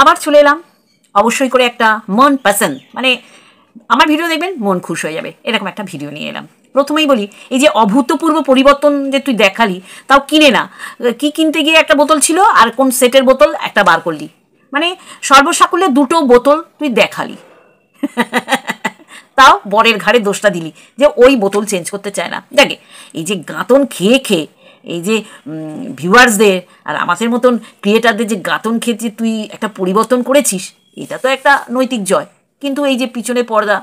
আবার চলে এলাম অবশ্যই করে একটা মন পাসন মানে আমার ভিডিও দেখবেন মন খুশ হয়ে যাবে এরকম একটা ভিডিও নিয়ে এলাম প্রথমেই বলি এই যে অভূতপূর্ব পরিবর্তন যে তুই দেখালি তাও কিনে না কি কিনতে গিয়ে একটা বোতল ছিল আর কোন সেটের বোতল একটা বার করলি মানে সর্বসাকুল্যে দুটো বোতল তুই দেখালি তাও বরের ঘাড়ে দোষটা দিলি যে ওই বোতল চেঞ্জ করতে চায় না দেখে এই যে গাঁতন খেয়ে খেয়ে এই যে ভিউয়ার্সদের আর আমাদের মতন ক্রিয়েটারদের যে গাতন ক্ষেত্রে তুই একটা পরিবর্তন করেছিস এটা তো একটা নৈতিক জয় কিন্তু এই যে পিছনে পর্দা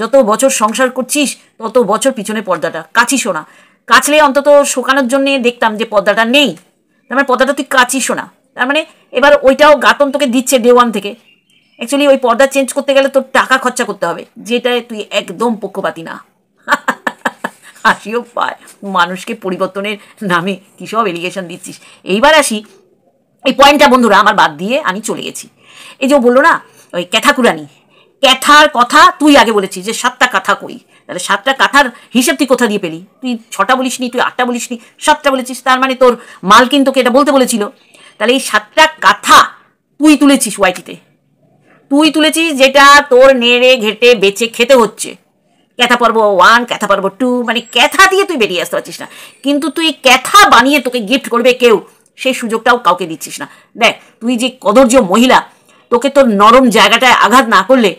যত বছর সংসার করছিস তত বছর পিছনে পর্দাটা কাছিস না কাচলে অন্তত শোকানোর জন্যে দেখতাম যে পর্দাটা নেই তার মানে পর্দাটা তুই কাছিস না তার মানে এবার ওইটাও গাতন তোকে দিচ্ছে ডে ওয়ান থেকে অ্যাকচুয়ালি ওই পর্দা চেঞ্জ করতে গেলে তোর টাকা খরচা করতে হবে যেটায় তুই একদম পক্ষপাতি না হাসিও পায় মানুষকে পরিবর্তনের নামে কী সব এলিগেশন দিচ্ছিস এইবার আসি এই পয়েন্টটা বন্ধুরা আমার বাদ দিয়ে আমি চলে গেছি এই যে বললো না ওই ক্যাথাকুরানি ক্যাথার কথা তুই আগে বলেছিস যে সাতটা কাথা কই তাহলে সাতটা কাথার হিসেব তুই কোথা দিয়ে পেলি তুই ছটা বলিসনি তুই আটটা বলিসনি সাতটা বলেছিস তার মানে তোর মালকিন তোকে এটা বলতে বলেছিল তাহলে এই সাতটা কাথা তুই তুলেছিস ওয়াইটিতে তুই তুলেছিস যেটা তোর নেড়ে ঘেটে বেচে খেতে হচ্ছে ক্যাথা পর্ব ওয়ান ক্যাথা পর্ব টু মানে ক্যাথা দিয়ে তুই বেরিয়ে আসতে পারছিস না কিন্তু তুই ক্যাথা বানিয়ে তোকে গিফট করবে কেউ সেই সুযোগটাও কাউকে দিচ্ছিস না দেখ তুই যে কদর্য মহিলা তোকে তোর নরম জায়গাটায় আঘাত না করলে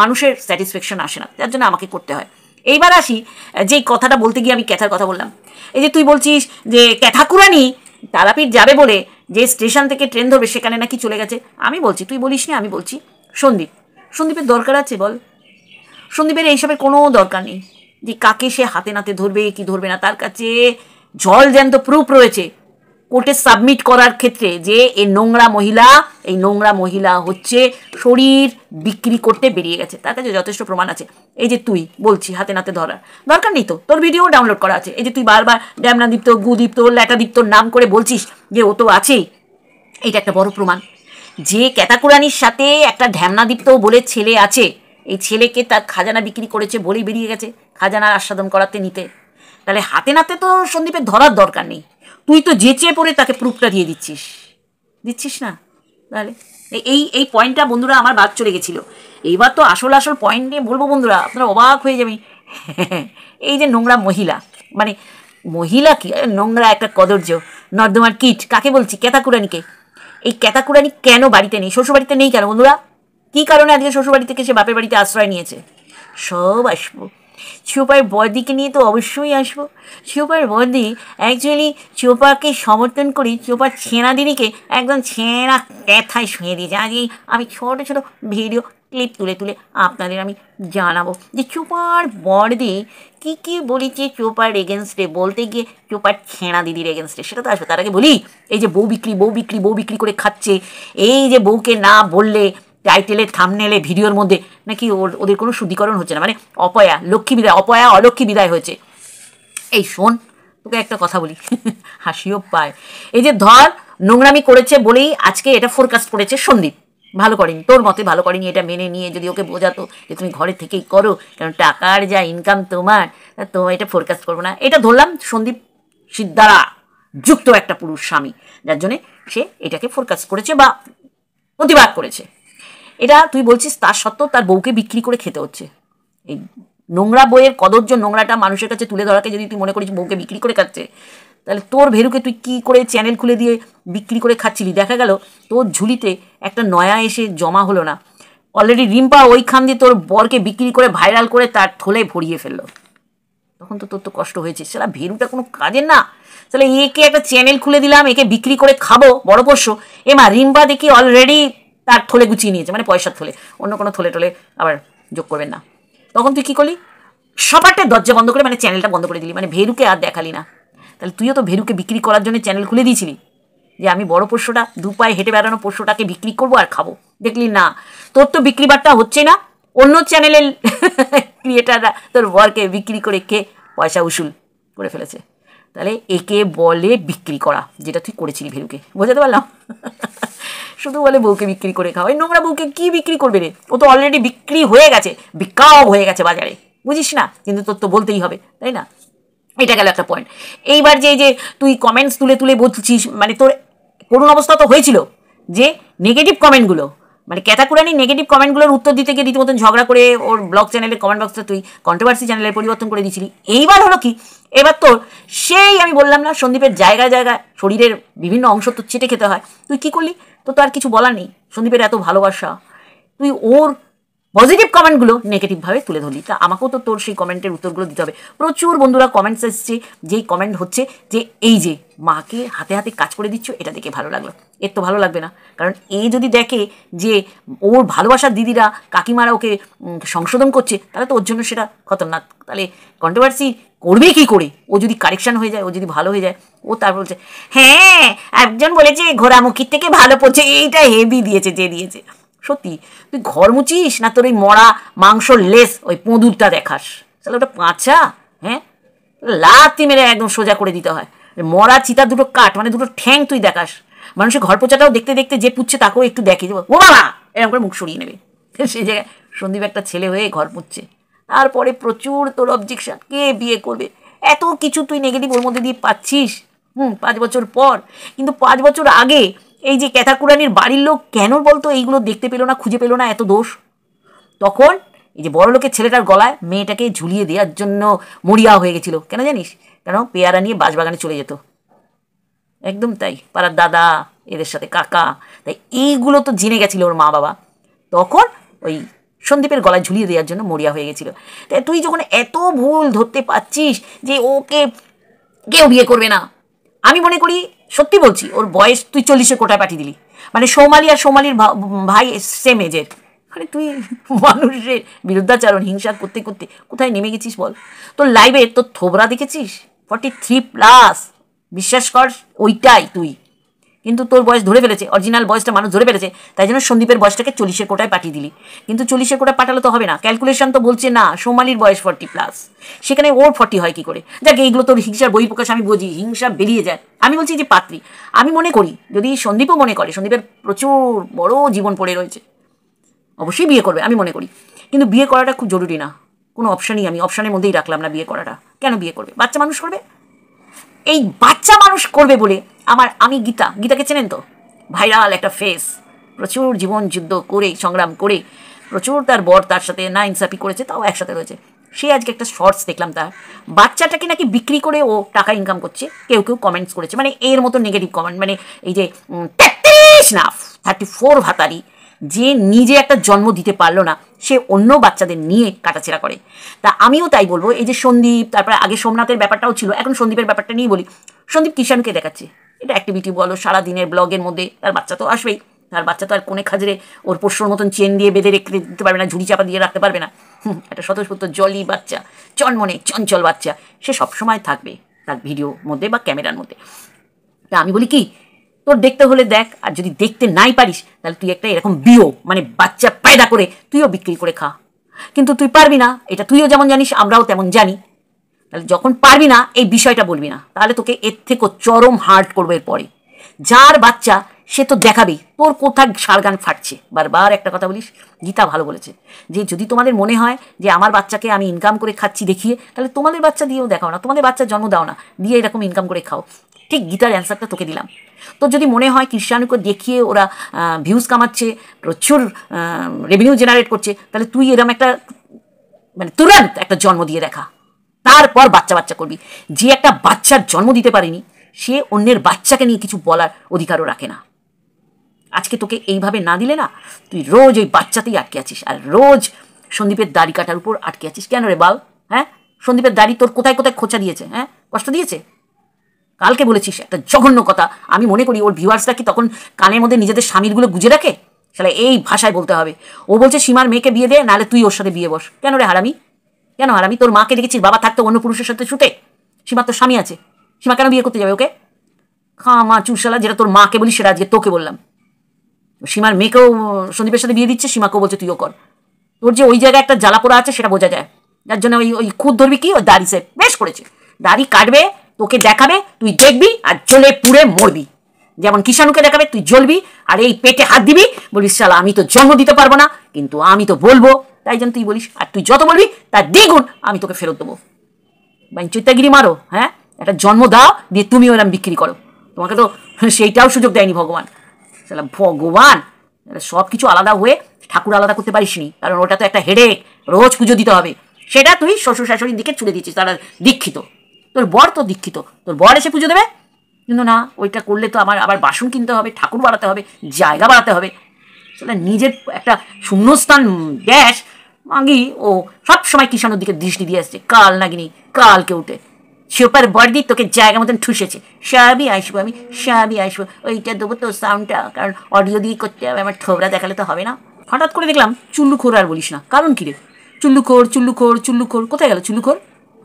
মানুষের স্যাটিসফ্যাকশন আসে না যার জন্য আমাকে করতে হয় এইবার আসি যে কথাটা বলতে গিয়ে আমি ক্যাথার কথা বললাম এই যে তুই বলছিস যে ক্যাথাকুরানি তারাপীঠ যাবে বলে যে স্টেশন থেকে ট্রেন ধরবে সেখানে নাকি চলে গেছে আমি বলছি তুই বলিস না আমি বলছি সন্দীপ সন্দীপের দরকার আছে বল সন্দীপের এইসবের কোনো দরকার নেই যে কাকে সে হাতে নাতে ধরবে কি ধরবে না তার কাছে জল জ্যান্ত প্রুফ রয়েছে কোর্টে সাবমিট করার ক্ষেত্রে যে এই নোংরা মহিলা এই নোংরা মহিলা হচ্ছে শরীর বিক্রি করতে বেরিয়ে গেছে তার কাছে যথেষ্ট প্রমাণ আছে এই যে তুই বলছি হাতে নাতে ধরার দরকার নেই তো তোর ভিডিও ডাউনলোড করা আছে এই যে তুই বারবার ড্যামনা দীপ্ত গুদীপ্ত ল্যাটাদীপ্তর নাম করে বলছিস যে ও তো আছেই এটা একটা বড় প্রমাণ যে ক্যাতাকুরানির সাথে একটা ঢ্যামনাদীপ্ত বলে ছেলে আছে এই ছেলেকে তার খাজানা বিক্রি করেছে বলেই বেরিয়ে গেছে খাজানার আস্বাদন করাতে নিতে তাহলে হাতে নাতে তো সন্দীপের ধরার দরকার নেই তুই তো জেচে পড়ে তাকে প্রুফটা দিয়ে দিচ্ছিস দিচ্ছিস না তাহলে এই এই পয়েন্টটা বন্ধুরা আমার বাদ চলে গেছিল এইবার তো আসল আসল পয়েন্ট নিয়ে বলবো বন্ধুরা আপনারা অবাক হয়ে যাবি এই যে নোংরা মহিলা মানে মহিলা কি নোংরা একটা কদর্য নর্দমার কিট কাকে বলছি ক্যাতাকুরানিকে এই ক্যাতাকুরানি কেন বাড়িতে নেই শ্বশুর বাড়িতে নেই কেন বন্ধুরা কি কারণে আজকে শ্বশুরবাড়ি থেকে সে বাপের বাড়িতে আশ্রয় নিয়েছে সব আসবো চোপার বদিকে নিয়ে তো অবশ্যই আসবো চোপার বদি অ্যাকচুয়ালি চোপাকে সমর্থন করি চোপার ছেঁড়া দিদিকে একদম ছেঁড়া ব্যথায় শুয়ে দিয়েছে আজকেই আমি ছোটো ছোটো ভিডিও ক্লিপ তুলে তুলে আপনাদের আমি জানাবো যে চোপার বর্দি কী কী বলেছে চোপার এগেনস্টে বলতে গিয়ে চোপার ছেঁড়া দিদির এগেনস্টে সেটা তো আসবে তার আগে বলি এই যে বউ বিক্রি বউ বিক্রি বউ বিক্রি করে খাচ্ছে এই যে বউকে না বললে টাইটেলের থামনেলে ভিডিওর মধ্যে নাকি ওদের কোনো শুদ্ধিকরণ হচ্ছে না মানে অপয়া লক্ষ্মী বিদায় অপয়া অলক্ষ্মী বিদায় হয়েছে এই শোন তোকে একটা কথা বলি হাসিও পায় এই যে ধর নোংরামি করেছে বলেই আজকে এটা ফোরকাস্ট করেছে সন্দীপ ভালো করেনি তোর মতে ভালো করেনি এটা মেনে নিয়ে যদি ওকে বোঝাতো যে তুমি ঘরে থেকেই করো কারণ টাকার যা ইনকাম তোমার তো এটা ফোরকাস্ট করবো না এটা ধরলাম সন্দীপ সিদ্ধারা যুক্ত একটা পুরুষ স্বামী যার জন্যে সে এটাকে ফোরকাস্ট করেছে বা প্রতিবাদ করেছে এটা তুই বলছিস তার সত্ত্বেও তার বউকে বিক্রি করে খেতে হচ্ছে এই নোংরা বইয়ের কদর্য নোংরাটা মানুষের কাছে তুলে ধরাকে যদি তুই মনে করিস বউকে বিক্রি করে খাচ্ছে তাহলে তোর ভেরুকে তুই কি করে চ্যানেল খুলে দিয়ে বিক্রি করে খাচ্ছিলি দেখা গেল তোর ঝুলিতে একটা নয়া এসে জমা হলো না অলরেডি রিম্পা ওইখান দিয়ে তোর বরকে বিক্রি করে ভাইরাল করে তার থলে ভরিয়ে ফেললো তখন তো তোর তো কষ্ট হয়েছে সেটা ভেরুটা কোনো কাজের না তাহলে একে একটা চ্যানেল খুলে দিলাম একে বিক্রি করে খাবো বড় পোষ্য এমা রিম্পা দেখি অলরেডি তার থলে গুছিয়ে নিয়েছে মানে পয়সার থলে অন্য কোনো থলে টলে আবার যোগ করবেন না তখন তুই কী করলি সবারটা দরজা বন্ধ করে মানে চ্যানেলটা বন্ধ করে দিলি মানে ভেরুকে আর দেখালি না তাহলে তুইও তো ভেরুকে বিক্রি করার জন্য চ্যানেল খুলে দিয়েছিলি যে আমি বড় পোষ্যটা দু পায়ে হেঁটে বেড়ানো পোষ্যটাকে বিক্রি করবো আর খাবো দেখলি না তোর তো বিক্রি বাট্টা হচ্ছে না অন্য চ্যানেলের ক্রিয়েটাররা তোর বরকে বিক্রি করে কে পয়সা উসুল করে ফেলেছে তাহলে একে বলে বিক্রি করা যেটা তুই করেছিলি ভেরুকে বোঝাতে পারলাম শুধু বলে বউকে বিক্রি করে এই নোংরা বউকে কি বিক্রি করবে রে ও তো অলরেডি বিক্রি হয়ে গেছে বিকাও হয়ে গেছে বাজারে বুঝিস না কিন্তু তোর তো বলতেই হবে তাই না এটা গেল একটা পয়েন্ট এইবার যে যে তুই কমেন্টস তুলে তুলে বলছিস মানে তোর করুণ অবস্থা তো হয়েছিল যে নেগেটিভ কমেন্টগুলো মানে ক্যাতাকুরানি নেগেটিভ কমেন্টগুলোর উত্তর দিতে গিয়ে রীতিমতন ঝগড়া করে ওর ব্লগ চ্যানেলে কমেন্ট বক্সটা তুই কন্ট্রোভার্সি চ্যানেলে পরিবর্তন করে দিয়েছিলি এইবার হলো কি এবার তোর সেই আমি বললাম না সন্দীপের জায়গায় জায়গায় শরীরের বিভিন্ন অংশ তো ছেটে খেতে হয় তুই কী করলি তো তার কিছু বলার নেই সন্দীপের এত ভালোবাসা তুই ওর পজিটিভ কমেন্টগুলো নেগেটিভভাবে তুলে ধরলি তা আমাকেও তো তোর সেই কমেন্টের উত্তরগুলো দিতে হবে প্রচুর বন্ধুরা কমেন্টস এসছে যেই কমেন্ট হচ্ছে যে এই যে মাকে হাতে হাতে কাজ করে দিচ্ছ এটা দেখে ভালো লাগলো এর তো ভালো লাগবে না কারণ এ যদি দেখে যে ওর ভালোবাসার দিদিরা কাকিমারা ওকে সংশোধন করছে তাহলে তো ওর জন্য সেটা খতরনাক তাহলে কন্ট্রোভার্সি করবে কি করে ও যদি কারেকশান হয়ে যায় ও যদি ভালো হয়ে যায় ও তার বলছে হ্যাঁ একজন বলেছে ঘোড়ামুখির থেকে ভালো পড়ছে এইটা হেভি দিয়েছে যে দিয়েছে সত্যি তুই ঘর মুচিস না তোর ওই মরা মাংস লেস ওই পঁদুরটা দেখাস তাহলে ওটা পাঁচা হ্যাঁ লাতি মেরে একদম সোজা করে দিতে হয় মরা চিতা দুটো কাঠ মানে দুটো ঠ্যাং তুই দেখাস মানুষের ঘর পোচাটাও দেখতে দেখতে যে পুচ্ছে তাকেও একটু দেখে দেবো ও বাবা এরকম করে মুখ সরিয়ে নেবে সেই জায়গায় সন্দীপ একটা ছেলে হয়ে ঘর পুচ্ছে তারপরে প্রচুর তোর অবজেকশন কে বিয়ে করবে এত কিছু তুই নেগেটিভ ওর মধ্যে দিয়ে পাচ্ছিস হুম পাঁচ বছর পর কিন্তু পাঁচ বছর আগে এই যে ক্যাথাকুরানির বাড়ির লোক কেন বলতো এইগুলো দেখতে পেলো না খুঁজে পেলো না এত দোষ তখন এই যে বড় লোকের ছেলেটার গলায় মেয়েটাকে ঝুলিয়ে দেওয়ার জন্য মরিয়া হয়ে গেছিল কেন জানিস কেন পেয়ারা নিয়ে বাসবাগানে চলে যেত একদম তাই পাড়ার দাদা এদের সাথে কাকা তাই এইগুলো তো জেনে গেছিলো ওর মা বাবা তখন ওই সন্দীপের গলায় ঝুলিয়ে দেওয়ার জন্য মরিয়া হয়ে গেছিলো তাই তুই যখন এত ভুল ধরতে পারছিস যে ওকে কেউ বিয়ে করবে না আমি মনে করি সত্যি বলছি ওর বয়স তুই চল্লিশে কোটায় পাঠিয়ে দিলি মানে সোমালি আর সোমালির ভাই সেম এজের মানে তুই মানুষের বিরুদ্ধাচারণ হিংসা করতে করতে কোথায় নেমে গেছিস বল তোর লাইভে তোর থোবরা দেখেছিস ফর্টি থ্রি প্লাস বিশ্বাস কর ওইটাই তুই কিন্তু তোর বয়স ধরে ফেলেছে অরিজিনাল বয়সটা মানুষ ধরে ফেলেছে তাই জন্য সন্দীপের বয়সটাকে চল্লিশের কোটায় পাঠিয়ে দিলি কিন্তু চল্লিশের কোটায় পাঠালে তো হবে না ক্যালকুলেশন তো বলছে না সোমালির বয়স ফর্টি প্লাস সেখানে ওর ফর্টি হয় কি করে দেখ এইগুলো তোর হিংসার প্রকাশ আমি বুঝি হিংসা বেরিয়ে যায় আমি বলছি যে পাত্রী আমি মনে করি যদি সন্দীপও মনে করে সন্দীপের প্রচুর বড় জীবন পড়ে রয়েছে অবশ্যই বিয়ে করবে আমি মনে করি কিন্তু বিয়ে করাটা খুব জরুরি না কোনো অপশানই আমি অপশানের মধ্যেই রাখলাম না বিয়ে করাটা কেন বিয়ে করবে বাচ্চা মানুষ করবে এই বাচ্চা মানুষ করবে বলে আমার আমি গীতা গীতাকে চেনেন তো ভাইরাল একটা ফেস প্রচুর জীবন যুদ্ধ করে সংগ্রাম করে প্রচুর তার বর তার সাথে না ইনসাফি করেছে তাও একসাথে রয়েছে সে আজকে একটা শর্টস দেখলাম তার বাচ্চাটাকে নাকি বিক্রি করে ও টাকা ইনকাম করছে কেউ কেউ কমেন্টস করেছে মানে এর মতো নেগেটিভ কমেন্ট মানে এই যে তেত্রিশ না থার্টি ফোর ভাতারি যে নিজে একটা জন্ম দিতে পারলো না সে অন্য বাচ্চাদের নিয়ে কাটাছেড়া করে তা আমিও তাই বলবো এই যে সন্দীপ তারপরে আগে সোমনাথের ব্যাপারটাও ছিল এখন সন্দীপের ব্যাপারটা নিয়ে বলি সন্দীপ কিষানকে দেখাচ্ছে এটা অ্যাক্টিভিটি বলো সারা দিনের ব্লগের মধ্যে তার বাচ্চা তো আসবেই তার বাচ্চা তো আর কোনে খাজরে ওর পোষ্যর মতন চেন দিয়ে বেঁধে রেখে দিতে পারবে না ঝুড়ি চাপা দিয়ে রাখতে পারবে না একটা স্বতঃস্ফূর্ত জলি বাচ্চা চনমনে চঞ্চল বাচ্চা সে সবসময় থাকবে তার ভিডিওর মধ্যে বা ক্যামেরার মধ্যে তা আমি বলি কি তোর দেখতে হলে দেখ আর যদি দেখতে নাই পারিস তাহলে তুই একটা এরকম বিও মানে বাচ্চা পায়দা করে তুইও বিক্রি করে খা কিন্তু তুই পারবি না এটা তুইও যেমন জানিস আমরাও তেমন জানি তাহলে যখন পারবি না এই বিষয়টা বলবি না তাহলে তোকে এর থেকেও চরম হার্ট করবে এরপরে যার বাচ্চা সে তো দেখাবেই তোর কোথায় সারগান ফাটছে বারবার একটা কথা বলিস গীতা ভালো বলেছে যে যদি তোমাদের মনে হয় যে আমার বাচ্চাকে আমি ইনকাম করে খাচ্ছি দেখিয়ে তাহলে তোমাদের বাচ্চা দিয়েও দেখাও না তোমাদের বাচ্চা জন্ম দাও না দিয়ে এরকম ইনকাম করে খাও ঠিক গীতার অ্যান্সারটা তোকে দিলাম তো যদি মনে হয় কৃষ্ণানুকে দেখিয়ে ওরা ভিউজ কামাচ্ছে প্রচুর রেভিনিউ জেনারেট করছে তাহলে তুই এরম একটা মানে তুরন্ত একটা জন্ম দিয়ে দেখা তারপর বাচ্চা বাচ্চা করবি যে একটা বাচ্চার জন্ম দিতে পারেনি সে অন্যের বাচ্চাকে নিয়ে কিছু বলার অধিকারও রাখে না আজকে তোকে এইভাবে না দিলে না তুই রোজ ওই বাচ্চাতেই আটকে আছিস আর রোজ সন্দীপের দাড়ি কাটার উপর আটকে আছিস কেন রে বাল হ্যাঁ সন্দীপের দাড়ি তোর কোথায় কোথায় খোঁচা দিয়েছে হ্যাঁ কষ্ট দিয়েছে কালকে বলেছিস একটা জঘন্য কথা আমি মনে করি ওর ভিউয়ার্সরা কি তখন কানের মধ্যে নিজেদের স্বামীরগুলো গুজে রাখে তাহলে এই ভাষায় বলতে হবে ও বলছে সীমার মেয়েকে বিয়ে দে নাহলে তুই ওর সাথে বিয়ে বস কেন রে হারামি কেন হারামি তোর মাকে দেখেছিস বাবা থাকতো অন্য পুরুষের সাথে ছুটে সীমার তোর স্বামী আছে সীমা কেন বিয়ে করতে যাবে ওকে খামা চুরশালা যেটা তোর মাকে বলি সেটা আজকে তোকে বললাম সীমার মেয়েকেও সন্দীপের সাথে বিয়ে দিচ্ছে সীমাকেও বলছে তুইও কর তোর যে ওই জায়গায় একটা জ্বালা পোড়া আছে সেটা বোঝা যায় যার জন্য ওই ওই খুদ ধরবি কি ওই দাড়ি সে বেশ করেছে দাড়ি কাটবে তোকে দেখাবে তুই দেখবি আর জ্বলে পুড়ে মরবি যেমন কিষাণুকে দেখাবে তুই জ্বলবি আর এই পেটে হাত দিবি বলিস শালা আমি তো জন্ম দিতে পারবো না কিন্তু আমি তো বলবো তাই জন্য তুই বলিস আর তুই যত বলবি তার দ্বিগুণ আমি তোকে ফেরত দেবো বাইন মানে চৈত্যাগিরি মারো হ্যাঁ একটা জন্ম দাও দিয়ে তুমি ওরম বিক্রি করো তোমাকে তো সেইটাও সুযোগ দেয়নি ভগবান শালা ভগবান সব কিছু আলাদা হয়ে ঠাকুর আলাদা করতে পারিস নি কারণ ওটা তো একটা হেডেক রোজ পুজো দিতে হবে সেটা তুই শ্বশুর শাশুড়ির দিকে ছুড়ে দিচ্ছিস তারা দীক্ষিত তোর বর তো দীক্ষিত তোর বর এসে পুজো দেবে কিন্তু না ওইটা করলে তো আমার আবার বাসন কিনতে হবে ঠাকুর বাড়াতে হবে জায়গা বাড়াতে হবে সেটা নিজের একটা শূন্যস্থান গ্যাস মাগি ও সব সময় কিষাণের দিকে দৃষ্টি দিয়ে আসছে কাল নাগিনি কালকে উঠে বর দিয়ে তোকে জায়গা মতন ঠুসেছে সাবি আসবো আমি সাবি আসবো ওইটা দেবো তোর সাউন্ডটা কারণ অডিও দিয়ে করতে হবে আমার ঠোবরা দেখালে তো হবে না হঠাৎ করে দেখলাম চুল্লু খোর আর বলিস না কারণ কিরে রে চুল্লু খোর চুল্লু খোর চুল্লু খোর কোথায় গেল চুল্লু খোর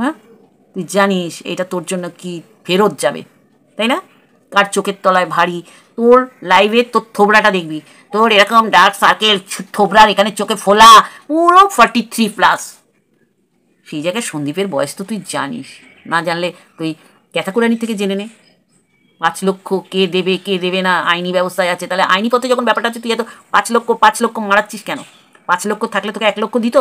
হ্যাঁ তুই জানিস এটা তোর জন্য কি ফেরত যাবে তাই না কার চোখের তলায় ভারী তোর লাইভে তোর থোবড়াটা দেখবি তোর এরকম ডার্ক সার্কেল থোবড়ার এখানে চোখে ফোলা পুরো ফর্টি থ্রি প্লাস সেই জায়গায় সন্দীপের বয়স তো তুই জানিস না জানলে তুই ক্যাথাকুরানি থেকে জেনে নে পাঁচ লক্ষ কে দেবে কে দেবে না আইনি ব্যবস্থায় আছে তাহলে আইনি পথে যখন ব্যাপারটা আছে তুই এত পাঁচ লক্ষ পাঁচ লক্ষ মারাচ্ছিস কেন পাঁচ লক্ষ থাকলে তোকে এক লক্ষ দিত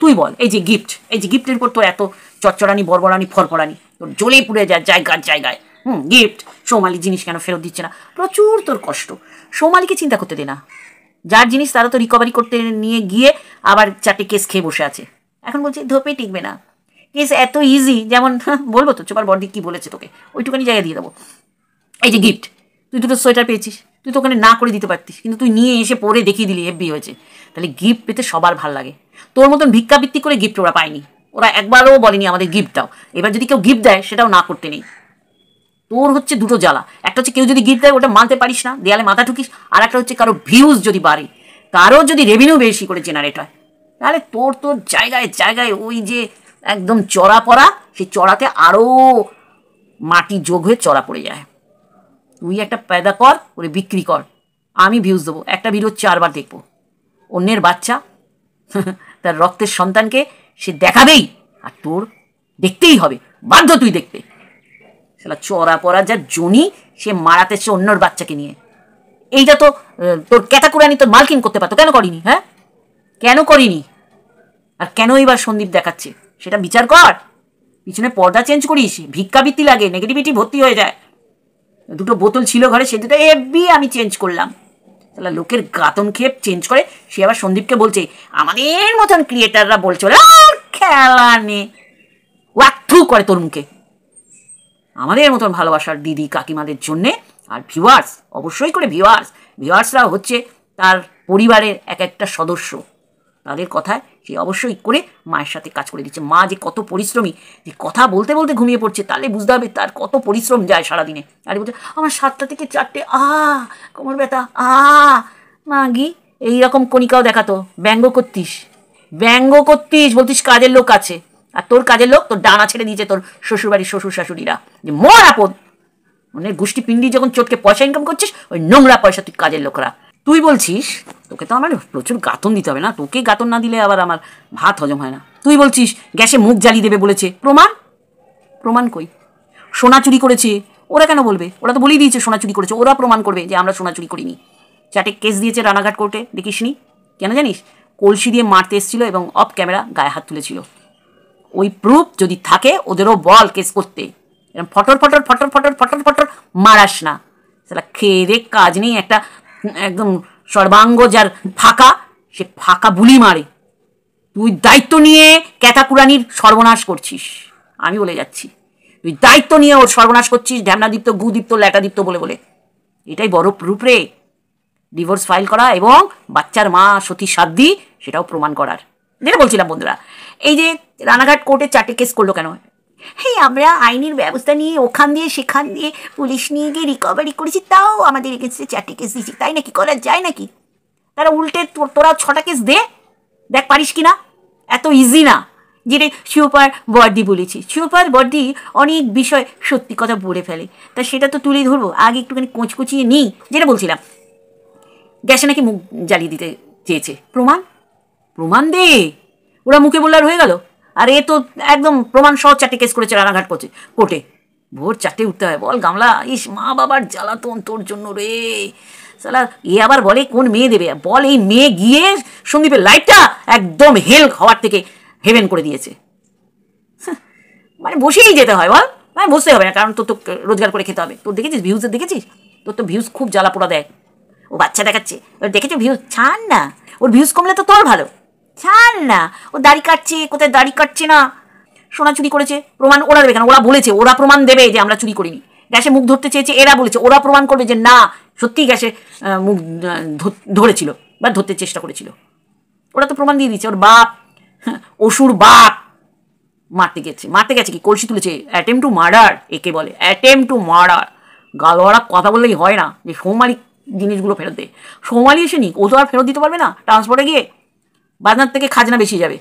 তুই বল এই যে গিফট এই যে গিফটের উপর তোর এত চরচরানি বরবরানি ফরফরানি তোর জ্বলে পুড়ে যায় জায়গার জায়গায় হুম গিফট সোমালি জিনিস কেন ফেরত দিচ্ছে না প্রচুর তোর কষ্ট সোমালিকে চিন্তা করতে দে না যার জিনিস তারা তো রিকভারি করতে নিয়ে গিয়ে আবার চারটে কেস খেয়ে বসে আছে এখন বলছি ধোপে টিকবে না কেস এত ইজি যেমন হ্যাঁ, বলবো তো চোপার বর্দি কী বলেছে তোকে ওইটুকানি জায়গায় দিয়ে দেবো এই যে গিফট তুই দুটো সোয়েটার পেয়েছিস তুই তো ওখানে না করে দিতে পারতিস কিন্তু তুই নিয়ে এসে পরে দেখিয়ে দিলি এফবি হয়েছে তাহলে গিফট পেতে সবার ভাল লাগে তোর মতন ভিক্ষাবৃত্তি করে গিফট ওরা পায়নি ওরা একবারও বলেনি আমাদের গিফট দাও এবার যদি কেউ গিফট দেয় সেটাও না করতে নেই তোর হচ্ছে দুটো জ্বালা একটা হচ্ছে কেউ যদি গিফট দেয় ওটা মানতে পারিস না দেয়ালে মাথা ঠুকিস আর একটা হচ্ছে কারো ভিউজ যদি বাড়ে কারো যদি রেভিনিউ বেশি করে জেনারেট হয় তাহলে তোর তোর জায়গায় জায়গায় ওই যে একদম চড়া পড়া সেই চড়াতে আরও মাটি যোগ হয়ে চড়া পড়ে যায় তুই একটা পয়দা কর ওরে বিক্রি কর আমি ভিউজ দেবো একটা ভিডিও চারবার দেখব অন্যের বাচ্চা তার রক্তের সন্তানকে সে দেখাবেই আর তোর দেখতেই হবে বাধ্য তুই দেখতে সেটা চড়া পড়া যা জনি সে মারাতে সে অন্যর বাচ্চাকে নিয়ে এইটা তো তোর ক্যাটাকুরানি তোর মালকিন করতে পারতো কেন করিনি হ্যাঁ কেন করিনি আর কেন এবার সন্দীপ দেখাচ্ছে সেটা বিচার কর পিছনে পর্দা চেঞ্জ করিস ভিক্ষাবৃত্তি লাগে নেগেটিভিটি ভর্তি হয়ে যায় দুটো বোতল ছিল ঘরে সে দুটো এভি আমি চেঞ্জ করলাম তাহলে লোকের গাতন খেপ চেঞ্জ করে সে আবার সন্দীপকে বলছে আমাদের মতন ক্রিয়েটাররা বলছিল খেলা নে ওয়াকথু করে তোর মুখে আমাদের মতন ভালোবাসার দিদি কাকিমাদের জন্যে আর ভিওয়ার্স অবশ্যই করে ভিওয়ার্স ভিওয়ার্সরা হচ্ছে তার পরিবারের এক একটা সদস্য তাদের কথায় সে অবশ্যই করে মায়ের সাথে কাজ করে দিচ্ছে মা যে কত পরিশ্রমী যে কথা বলতে বলতে ঘুমিয়ে পড়ছে তাহলে বুঝতে হবে তার কত পরিশ্রম যায় সারাদিনে আরে বলছে আমার সাতটা থেকে চারটে আ কোমর ব্যথা আ গি এইরকম কণিকাও দেখাতো ব্যঙ্গ করতিস ব্যঙ্গ করতিস বলতিস কাজের লোক আছে আর তোর কাজের লোক তোর ডানা ছেড়ে দিয়েছে তোর শ্বশুরবাড়ির শ্বশুর শাশুড়িরা যে মর আপদ মানে গোষ্ঠী পিন্ডি যখন চোটকে পয়সা ইনকাম করছিস ওই নোংরা পয়সা তুই কাজের লোকরা তুই বলছিস তোকে তো আমার প্রচুর গাতন দিতে হবে না তোকে গাতন না দিলে আবার আমার ভাত হজম হয় না তুই বলছিস গ্যাসে মুখ জ্বালিয়ে দেবে বলেছে প্রমাণ প্রমাণ কই সোনা চুরি করেছে ওরা কেন বলবে ওরা তো বলেই দিয়েছে সোনা চুরি করেছে ওরা প্রমাণ করবে যে আমরা সোনা চুরি করিনি চাটে কেস দিয়েছে রানাঘাট কোর্টে দেখিস নি কেন জানিস কলসি দিয়ে মারতে এসেছিল এবং অফ ক্যামেরা গায়ে হাত তুলেছিল ওই প্রুফ যদি থাকে ওদেরও বল কেস করতে এরকম ফটর ফটর ফটর ফটর ফটর ফটর মারাস না সেটা খেয়ে কাজ নেই একটা একদম সর্বাঙ্গ যার ফাঁকা সে ফাঁকা বুলি মারে তুই দায়িত্ব নিয়ে ক্যাতাকুরানির সর্বনাশ করছিস আমি বলে যাচ্ছি তুই দায়িত্ব নিয়ে ওর সর্বনাশ করছিস ঢ্যামনাদীপ্ত গুদীপ্ত ল্যাটাদীপ্ত বলে বলে এটাই বড় রূপরে ডিভোর্স ফাইল করা এবং বাচ্চার মা সতী সাধ্যি সেটাও প্রমাণ করার যেটা বলছিলাম বন্ধুরা এই যে রানাঘাট কোর্টে চারটে কেস করলো কেন এই আমরা আইনের ব্যবস্থা নিয়ে ওখান দিয়ে সেখান দিয়ে পুলিশ নিয়ে গিয়ে রিকভারি করেছি তাও আমাদের এগেনস্টে চারটে কেস দিয়েছি তাই নাকি করা যায় নাকি তারা উল্টে তোরা ছটা কেস দে দেখ পারিস কি না এত ইজি না যেটা শিওপার বর্দি বলেছি শিওপার বর্দি অনেক বিষয় সত্যি কথা বলে ফেলে তা সেটা তো তুলে ধরবো আগে একটুখানি কোঁচকুচিয়ে নিই যেটা বলছিলাম গ্যাসে নাকি মুখ জ্বালিয়ে দিতে চেয়েছে প্রমাণ প্রমাণ দে ওরা মুখে বললার হয়ে গেল আর এ তো একদম প্রমাণ সহ চারটে কেস করেছে রানাঘাট করছে কোর্টে ভোর চারটে উঠতে হয় বল গামলা ইস মা বাবার জ্বালাতন তোর জন্য রে সালা এ আবার বলে কোন মেয়ে দেবে বল এই মেয়ে গিয়ে সন্দীপের লাইটটা একদম হেল হওয়ার থেকে হেভেন করে দিয়েছে হ্যাঁ, মানে বসেই যেতে হয় বল মানে বসতে হবে না কারণ তোর তো রোজগার করে খেতে হবে তোর দেখেছিস ভিউজে দেখেছিস তোর তো ভিউজ খুব জ্বালা পোড়া দেয় ও বাচ্চা দেখাচ্ছে ওর দেখেছো ভিউজ ছাড় না ওর ভিউজ কমলে তো তোর ভালো ছাড় না ও দাড়ি কাটছে কোথায় দাড়ি কাটছে না সোনা চুরি করেছে প্রমাণ ওরা দেবে কেন ওরা বলেছে ওরা প্রমাণ দেবে যে আমরা চুরি করিনি গ্যাসে মুখ ধরতে চেয়েছে এরা বলেছে ওরা প্রমাণ করবে যে না সত্যি গ্যাসে মুখ ধরেছিল বা ধরতে চেষ্টা করেছিল ওরা তো প্রমাণ দিয়ে দিচ্ছে ওর বাপ অসুর বাপ মারতে গেছে মারতে গেছে কি কলসি তুলেছে অ্যাটেম টু মার্ডার একে বলে অ্যাটেম টু মার্ডার গালোয়ারা কথা বললেই হয় না যে সোমালি জিনিসগুলো ফেরত দেয় সোমালি এসে নিক ও তো আর ফেরত দিতে পারবে না ট্রান্সপোর্টে গিয়ে বাজনার থেকে খাজনা বেশি যাবে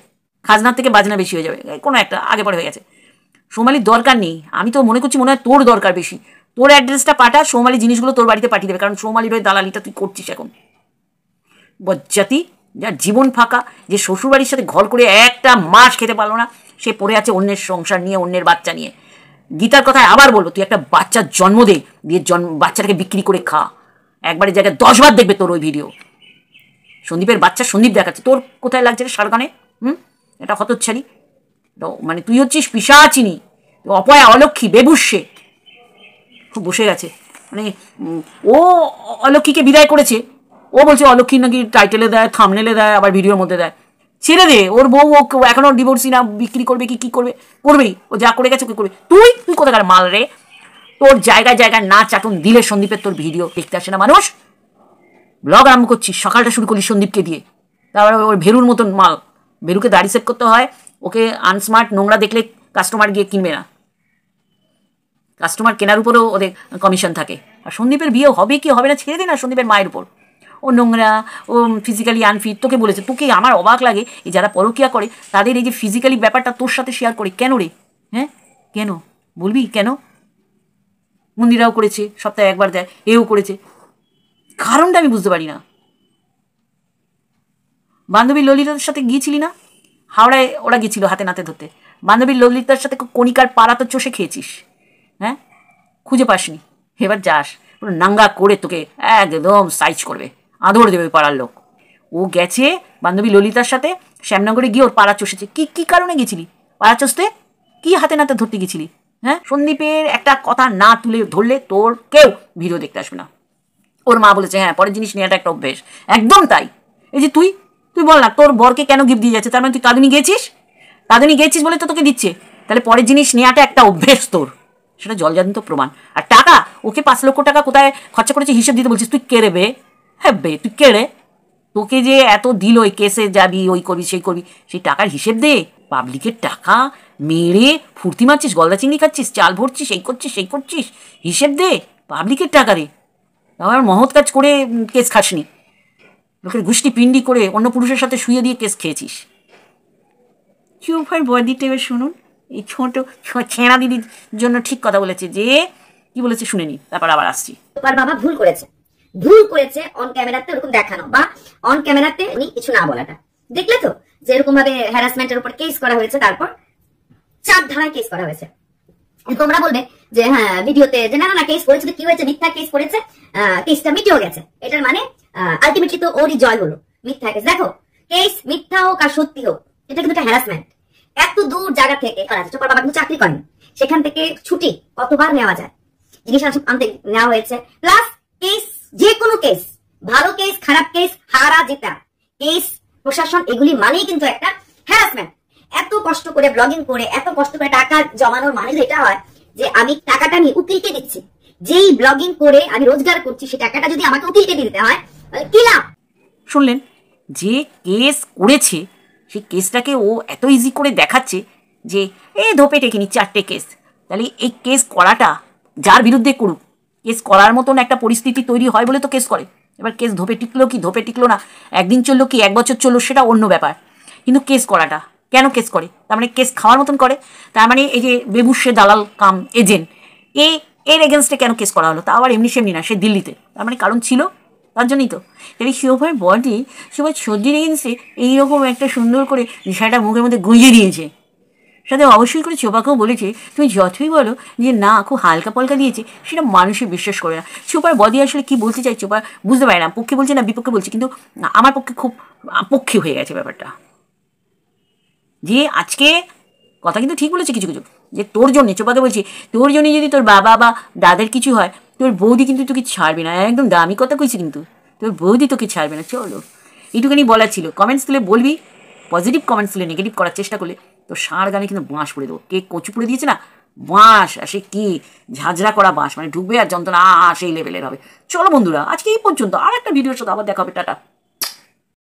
খাজনার থেকে বাজনা বেশি হয়ে যাবে কোনো একটা আগে পরে হয়ে গেছে সোমালির দরকার নেই আমি তো মনে করছি মনে হয় তোর দরকার বেশি তোর অ্যাড্রেসটা পাঠা সোমালি জিনিসগুলো তোর বাড়িতে পাঠিয়ে দেবে কারণ সোমালির ওই দালালিটা তুই করছিস এখন বজ্জাতি যার জীবন ফাঁকা যে শ্বশুরবাড়ির সাথে ঘর করে একটা মাস খেতে পারলো না সে পড়ে আছে অন্যের সংসার নিয়ে অন্যের বাচ্চা নিয়ে গীতার কথায় আবার বলবো তুই একটা বাচ্চার জন্ম দে দিয়ে জন্ম বাচ্চাটাকে বিক্রি করে খা একবারে জায়গায় দশবার দেখবে তোর ওই ভিডিও সন্দীপের বাচ্চা সন্দীপ দেখাচ্ছে তোর কোথায় লাগছে রে সারগানে হুম এটা হতচ্ছারি মানে তুই হচ্ছিস পিসাচিনি অপয়া অলক্ষী বেবুষ্যে খুব বসে গেছে মানে ও অলক্ষীকে বিদায় করেছে ও বলছে অলক্ষী নাকি টাইটেলে দেয় থামনেলে দেয় আবার ভিডিওর মধ্যে দেয় ছেড়ে দে ওর বউ ও এখনও ডিভোর্সি না বিক্রি করবে কি কি করবে করবেই ও যা করে গেছে কী করবে তুই তুই কোথাকার মাল রে তোর জায়গায় জায়গায় না চাটুন দিলে সন্দীপের তোর ভিডিও দেখতে আসে না মানুষ ব্লগ আরম্ভ করছি সকালটা শুরু করি সন্দীপকে দিয়ে তারপরে ওর ভেরুর মতন মাল ভেরুকে দাড়ি সেট করতে হয় ওকে আনস্মার্ট নোংরা দেখলে কাস্টমার গিয়ে কিনবে না কাস্টমার কেনার উপরেও ওদের কমিশন থাকে আর সন্দীপের বিয়ে হবে কি হবে না ছেড়ে দিন আর সন্দীপের মায়ের উপর ও নোংরা ও ফিজিক্যালি আনফিট তোকে বলেছে তোকে আমার অবাক লাগে এই যারা পরকিয়া করে তাদের এই যে ফিজিক্যালি ব্যাপারটা তোর সাথে শেয়ার করে কেন রে হ্যাঁ কেন বলবি কেন মন্দিরাও করেছে সপ্তাহে একবার দেয় এও করেছে কারণটা আমি বুঝতে পারি না বান্ধবী ললিতার সাথে গিয়েছিলি না হাওড়ায় ওরা গেছিল হাতে নাতে ধরতে বান্ধবী ললিতার সাথে কণিকার পাড়া তো চষে খেয়েছিস হ্যাঁ খুঁজে পাসনি এবার যাস পুরো নাঙ্গা করে তোকে একদম সাইজ করবে আদর দেবে পাড়ার লোক ও গেছে বান্ধবী ললিতার সাথে শ্যামনগরে গিয়ে ওর পাড়া চষেছে কি কি কারণে গেছিলি পাড়া চষতে কি হাতে নাতে ধরতে গেছিলি হ্যাঁ সন্দীপের একটা কথা না তুলে ধরলে তোর কেউ ভিডিও দেখতে আসবে না ওর মা বলেছে হ্যাঁ পরের জিনিস নেওয়াটা একটা অভ্যেস একদম তাই এই যে তুই তুই বল না তোর বরকে কেন গিফট দিয়ে যাচ্ছে তার মানে তুই কাঁদুনি গেছিস কাঁদুনি গেছিস বলে তো তোকে দিচ্ছে তাহলে পরের জিনিস নেওয়াটা একটা অভ্যেস তোর সেটা জলজান্ত প্রমাণ আর টাকা ওকে পাঁচ লক্ষ টাকা কোথায় খরচা করেছে হিসেব দিতে বলছিস তুই কেড়ে বে হ্যাঁ বে তুই কেড়ে তোকে যে এত দিল ওই কেসে যাবি ওই করবি সেই করবি সেই টাকার হিসেব দে পাবলিকের টাকা মেরে ফুর্তি মারছিস গলদা চিংড়ি খাচ্ছিস চাল ভরছিস এই করছিস সেই করছিস হিসেব দে পাবলিকের টাকা রে আমার মহৎ কাজ করে কেস খাসনি লোকের গুষ্টি পিণ্ডি করে অন্য পুরুষের সাথে শুয়ে দিয়ে কেস খেয়েছিস চুপ হয় বয়দিটা এবার শুনুন এই ছোট ছেঁড়া দিদির জন্য ঠিক কথা বলেছে যে কি বলেছে শুনে নি তারপর আবার আসছি তোমার বাবা ভুল করেছে ভুল করেছে অন ক্যামেরাতে ওরকম দেখানো বা অন ক্যামেরাতে উনি কিছু না বলাটা দেখলে তো যে এরকম ভাবে হ্যারাসমেন্টের উপর কেস করা হয়েছে তারপর চার ধারায় কেস করা হয়েছে তোমরা বলবে যে হ্যাঁ ভিডিওতে যে না না কেস করেছে কি হয়েছে মিথ্যা কেস করেছে কেসটা মিটিয়েও গেছে এটার মানে আলটিমেটলি তো ওরই জয় হলো মিথ্যা কেস দেখো কেস মিথ্যা হোক আর সত্যি হোক এটা কিন্তু একটা হ্যারাসমেন্ট এত দূর জায়গা থেকে করা চোপার বাবা কিন্তু চাকরি করেন সেখান থেকে ছুটি কতবার নেওয়া যায় জিনিস আনতে নেওয়া হয়েছে প্লাস কেস যে কোনো কেস ভালো কেস খারাপ কেস হারা জেতা কেস প্রশাসন এগুলি মানেই কিন্তু একটা হ্যারাসমেন্ট এত কষ্ট করে ব্লগিং করে এত কষ্ট করে টাকা জমানোর মানে এটা হয় যে আমি টাকাটা আমি উকিলকে দিচ্ছি যেই ব্লগিং করে আমি রোজগার করছি সে টাকাটা যদি আমাকে উকিলকে দিতে হয় তাহলে কি লাভ শুনলেন যে কেস করেছে সেই কেসটাকে ও এত ইজি করে দেখাচ্ছে যে এ ধোপে টেকে নি চারটে কেস তাহলে এই কেস করাটা যার বিরুদ্ধে করুক কেস করার মতন একটা পরিস্থিতি তৈরি হয় বলে তো কেস করে এবার কেস ধোপে টিকলো কি ধোপে টিকলো না একদিন চললো কি এক বছর চললো সেটা অন্য ব্যাপার কিন্তু কেস করাটা কেন কেস করে তার মানে কেস খাওয়ার মতন করে তার মানে এই যে বেবুসে দালাল কাম এজেন্ট এ এর এগেনস্টে কেন কেস করা হলো তা আবার এমনি সেমনি না সে দিল্লিতে তার মানে কারণ ছিল তার জন্যই তো এই শিবভাই বডি শিবভাই সর্দির এগেনস্টে এইরকম একটা সুন্দর করে সেটা মুখের মধ্যে গুঁজে দিয়েছে সাথে অবশ্যই করে চোপাকেও বলেছে তুমি যতই বলো যে না খুব হালকা পলকা দিয়েছে সেটা মানুষই বিশ্বাস করে না চোপার বডি আসলে কি বলতে চাই চোপা বুঝতে পারে না পক্ষে বলছে না বিপক্ষে বলছে কিন্তু আমার পক্ষে খুব পক্ষে হয়ে গেছে ব্যাপারটা যে আজকে কথা কিন্তু ঠিক বলেছে কিছু কিছু যে তোর জন্য চোপাকে বলছি তোর জন্যই যদি তোর বাবা বা দাদের কিছু হয় তোর বৌদি কিন্তু তোকে ছাড়বে না একদম দামি কথা কইছি কিন্তু তোর বৌদি তোকে ছাড়বে না চলো এইটুকুনি বলা ছিল কমেন্টস তুলে বলবি পজিটিভ কমেন্টস তুলে নেগেটিভ করার চেষ্টা করলে তো সার গানে কিন্তু বাঁশ পড়ে দেবো কে কচু পড়ে দিয়েছে না বাঁশ আর সে কি ঝাঁঝরা করা বাঁশ মানে ঢুকবে আর যন্ত্রণা সেই লেভেলের হবে চলো বন্ধুরা আজকে এই পর্যন্ত আর একটা ভিডিওর সাথে আবার দেখাবে টাটা